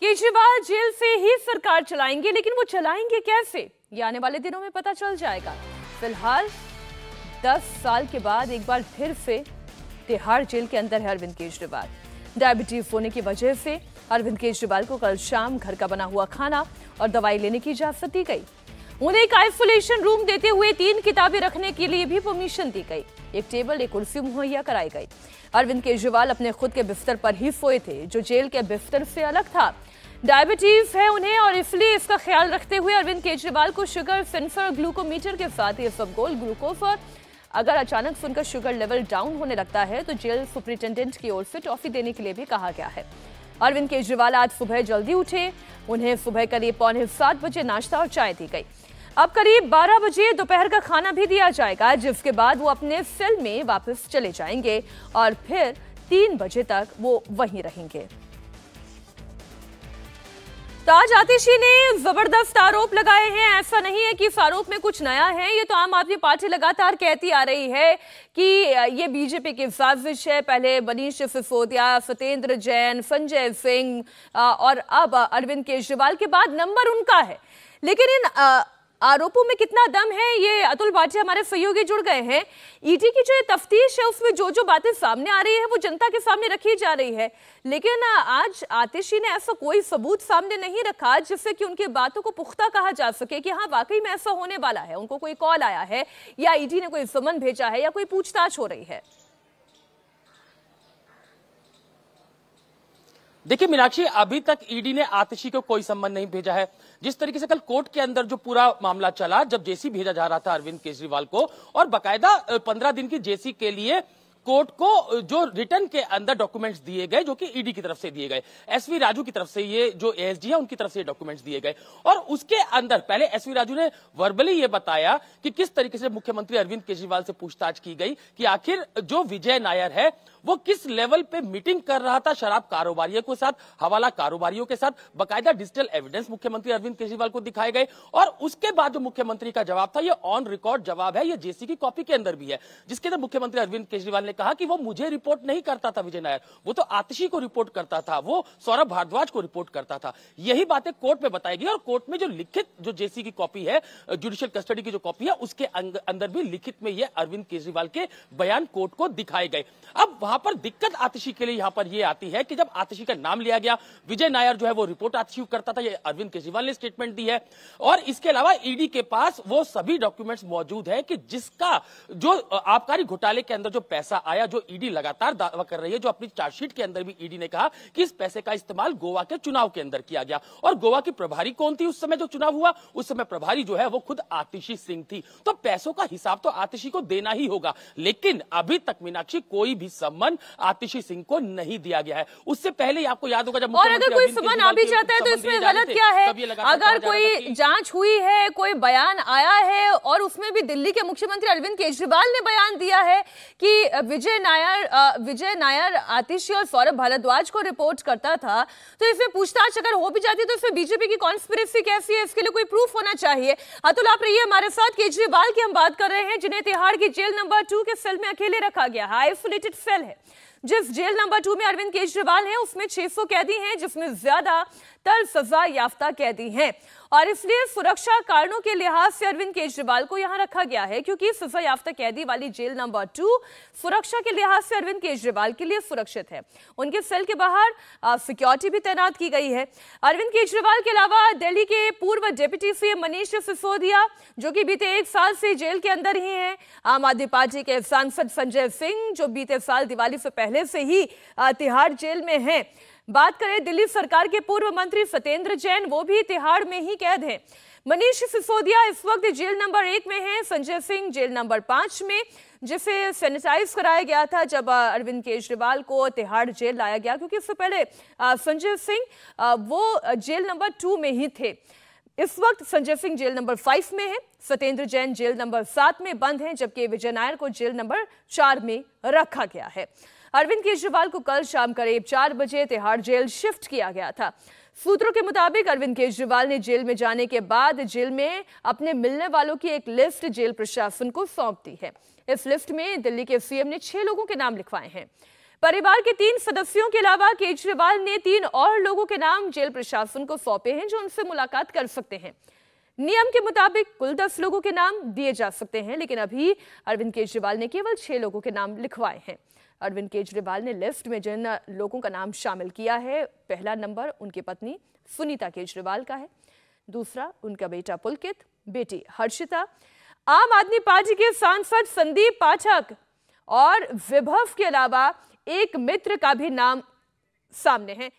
Kejriwal jail से ही सरकार चलाएंगे लेकिन वो चलाएंगे कैसे ये आने वाले दिनों में पता चल जाएगा फिलहाल 10 साल के बाद एक बार फिर से तिहाड़ जेल के अंदर है अरविंद केजरीवाल डायबिटीज होने की वजह से अरविंद केजरीवाल को कल शाम घर का बना हुआ खाना और दवाई लेने की इजाजत दी गई उन्हें एक आइसोलेशन रूम देते हुए तीन किताबें रखने के लिए भी परमिशन दी गई एक टेबल एक कुर्सी मुहैया कराई गई अरविंद केजरीवाल अपने खुद के बिस्तर पर ही सोए थे जो जेल के बिस्तर से अलग था डायबिटीज है उन्हें और इसलिए इसका ख्याल रखते हुए अरविंद केजरीवाल को शुगर सेंसर और ग्लूकोमीटर के साथ ये सब गोल ग्लूकोज और अगर अचानक से उनका शुगर लेवल डाउन होने लगता है तो जेल सुप्रिंटेंडेंट की ओर से टॉफी देने के लिए भी कहा गया है अरविंद केजरीवाल आज सुबह जल्दी उठे उन्हें सुबह करीब पौने सात बजे नाश्ता और चाय दी गई अब करीब 12 बजे दोपहर का खाना भी दिया जाएगा जिसके बाद वो अपने फिल्म में वापस चले जाएंगे और फिर तीन बजे तक वो वहीं रहेंगे ताज आतिशी ने जबरदस्त आरोप लगाए हैं ऐसा नहीं है कि इस आरोप में कुछ नया है ये तो आम आदमी पार्टी लगातार कहती आ रही है कि ये बीजेपी की साजिश है पहले मनीष सिसोदिया सत्येंद्र जैन संजय सिंह और अब अरविंद केजरीवाल के बाद नंबर उनका है लेकिन इन आरोपों में कितना दम है ये अतुल भाटिया हमारे सहयोगी जुड़ गए हैं ईडी e की जो तफ्तीश है उसमें जो जो बातें सामने आ रही है वो जनता के सामने रखी जा रही है लेकिन आज आतिशी ने ऐसा कोई सबूत सामने नहीं रखा जिससे कि उनकी बातों को पुख्ता कहा जा सके कि हाँ वाकई में ऐसा होने वाला है उनको कोई कॉल आया है या ईडी e ने कोई समन भेजा है या कोई पूछताछ हो रही है देखिए मीनाक्षी अभी तक ईडी e ने आतिशी को कोई संबंध नहीं भेजा है जिस तरीके से कल कोर्ट के अंदर जो पूरा मामला चला जब जेसी भेजा जा रहा था अरविंद केजरीवाल को और बाकायदा पंद्रह दिन की जेसी के लिए कोर्ट को जो रिटर्न के अंदर डॉक्यूमेंट्स दिए गए जो कि ईडी e की तरफ से दिए गए एसवी राजू की तरफ से ये जो एएसडी है उनकी तरफ से डॉक्यूमेंट्स दिए गए और उसके अंदर पहले एसवी राजू ने वर्बली ये बताया कि किस तरीके से मुख्यमंत्री अरविंद केजरीवाल से पूछताछ की गई कि आखिर जो विजय नायर है वो किस लेवल पे मीटिंग कर रहा था शराब कारोबारियों के साथ हवाला कारोबारियों के साथ बकायदा डिजिटल एविडेंस मुख्यमंत्री अरविंद केजरीवाल को दिखाए गए और उसके बाद जो मुख्यमंत्री का जवाब था ये ऑन रिकॉर्ड जवाब है ये जेसी की कॉपी के अंदर भी है जिसके अंदर मुख्यमंत्री अरविंद केजरीवाल ने कहा कि वो मुझे रिपोर्ट नहीं करता था विजय नायर वो तो आतिशी को रिपोर्ट करता था वो सौरभ भारद्वाज को रिपोर्ट करता था यही बातें कोर्ट में बताई गई और कोर्ट में जो लिखित जो जेसी की कॉपी है जुडिशियल कस्टडी की जो कॉपी है उसके अंदर भी लिखित में यह अरविंद केजरीवाल के बयान कोर्ट को दिखाए गए अब वहां पर दिक्कत आतिशी के लिए यहां पर यह आती है कि जब आतिशी का नाम लिया गया विजय नायर जो है वो रिपोर्ट आतिशी करता था ये अरविंद केजरीवाल ने स्टेटमेंट दी है और इसके अलावा ईडी e के पास वो सभी डॉक्यूमेंट्स मौजूद है कि जिसका जो आबकारी घोटाले के अंदर जो पैसा पैसा आया जो ईडी e लगातार दावा कर रही है जो अपनी चार्जशीट के अंदर भी ईडी e ने कहा कि इस पैसे का इस्तेमाल गोवा के चुनाव के अंदर किया गया और गोवा की प्रभारी कौन थी उस समय जो चुनाव हुआ उस समय प्रभारी जो है वो खुद आतिशी सिंह थी तो पैसों का हिसाब तो आतिशी को देना ही होगा लेकिन अभी तक मीनाक्षी कोई भी सम्मान आतिशी सिंह को नहीं दिया गया है उससे पहले आपको याद होगा जब और अगर कोई सम्मान आ भी जाता है तो इसमें गलत क्या है अगर कोई जांच हुई है कोई बयान आया है और उसमें भी दिल्ली के मुख्यमंत्री अरविंद केजरीवाल ने बयान दिया है कि विजय नायर विजय नायर आतिशी और सौरभ भारद्वाज को रिपोर्ट करता था तो इसमें पूछताछ अगर हो भी जाती तो इसमें बीजेपी की कॉन्स्पिरेसी कैसी है इसके लिए कोई प्रूफ होना चाहिए अतुल आप रहिए हमारे साथ केजरीवाल की हम बात कर रहे हैं जिन्हें तिहाड़ की जेल नंबर टू के सेल में अकेले रखा गया आइसोलेटेड सेल है जिस जेल नंबर टू में अरविंद केजरीवाल हैं उसमें 600 कैदी हैं जिसमें ज्यादा तर सजा याफ्ता कैदी हैं और इसलिए सुरक्षा कारणों के लिहाज से अरविंद केजरीवाल को यहां रखा गया है क्योंकि सजा याफ्ता कैदी वाली जेल नंबर टू सुरक्षा के लिहाज से अरविंद केजरीवाल के लिए सुरक्षित है उनके सेल के बाहर सिक्योरिटी भी तैनात की गई है अरविंद केजरीवाल के अलावा दिल्ली के पूर्व डिप्टी सीएम मनीष सिसोदिया जो कि बीते एक साल से जेल के अंदर ही है आम आदमी पार्टी के सांसद संजय सिंह जो बीते साल दिवाली से पहले पहले से ही तिहाड़ जेल में हैं बात करें दिल्ली सरकार के पूर्व मंत्री सत्येंद्र जैन वो भी तिहाड़ में ही कैद हैं मनीष सिसोदिया इस वक्त जेल नंबर एक में हैं संजय सिंह जेल नंबर पाँच में जिसे सैनिटाइज कराया गया था जब अरविंद केजरीवाल को तिहाड़ जेल लाया गया क्योंकि उससे पहले संजय सिंह वो जेल नंबर टू में ही थे इस वक्त Sanjay Singh jail number five में है सत्येंद्र जैन जेल नंबर सात में बंद हैं जबकि विजय नायर को जेल नंबर चार में रखा गया है अरविंद केजरीवाल को कल शाम करीब चार बजे तिहाड़ जेल शिफ्ट किया गया था सूत्रों के मुताबिक अरविंद केजरीवाल ने जेल में जाने के बाद जेल में अपने मिलने वालों की एक लिस्ट जेल प्रशासन को सौंप दी है इस लिस्ट में दिल्ली के सीएम ने छह लोगों के नाम लिखवाए हैं परिवार के तीन सदस्यों के अलावा केजरीवाल ने तीन और लोगों के नाम जेल प्रशासन को सौंपे हैं जो उनसे मुलाकात कर सकते हैं नियम के मुताबिक कुल दस लोगों के नाम दिए जा सकते हैं लेकिन अभी अरविंद केजरीवाल ने केवल छह लोगों के नाम लिखवाए हैं अरविंद केजरीवाल ने लिस्ट में जिन लोगों का नाम शामिल किया है पहला नंबर उनकी पत्नी सुनीता केजरीवाल का है दूसरा उनका बेटा पुलकित बेटी हर्षिता आम आदमी पार्टी के सांसद संदीप पाठक और विभव के अलावा एक मित्र का भी नाम सामने है